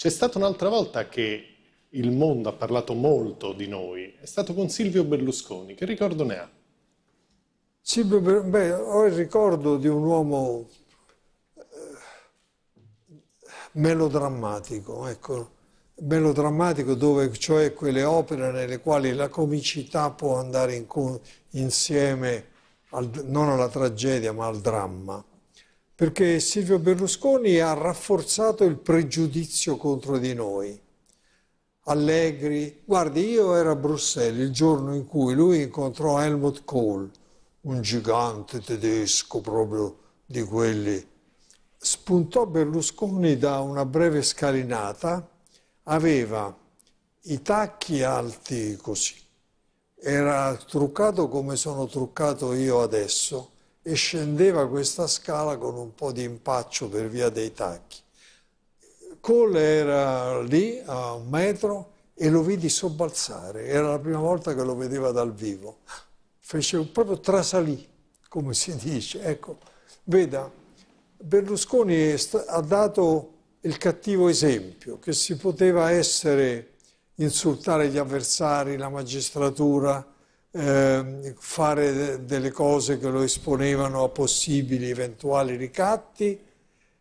C'è stata un'altra volta che il mondo ha parlato molto di noi, è stato con Silvio Berlusconi. Che ricordo ne ha? Silvio Berlusconi, ho il ricordo di un uomo eh, melodrammatico, ecco, melodrammatico dove cioè quelle opere nelle quali la comicità può andare in, insieme al, non alla tragedia ma al dramma perché Silvio Berlusconi ha rafforzato il pregiudizio contro di noi. Allegri, guardi, io ero a Bruxelles il giorno in cui lui incontrò Helmut Kohl, un gigante tedesco proprio di quelli. Spuntò Berlusconi da una breve scalinata, aveva i tacchi alti così, era truccato come sono truccato io adesso, e scendeva questa scala con un po' di impaccio per via dei tacchi. Cole era lì a un metro e lo vidi sobbalzare, era la prima volta che lo vedeva dal vivo. Fece proprio trasalì, come si dice. Ecco, veda, Berlusconi ha dato il cattivo esempio che si poteva essere insultare gli avversari, la magistratura, eh, fare delle cose che lo esponevano a possibili eventuali ricatti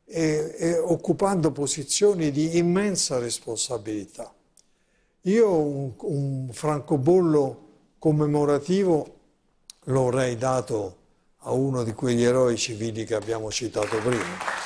e, e occupando posizioni di immensa responsabilità. Io un, un francobollo commemorativo lo avrei dato a uno di quegli eroi civili che abbiamo citato prima.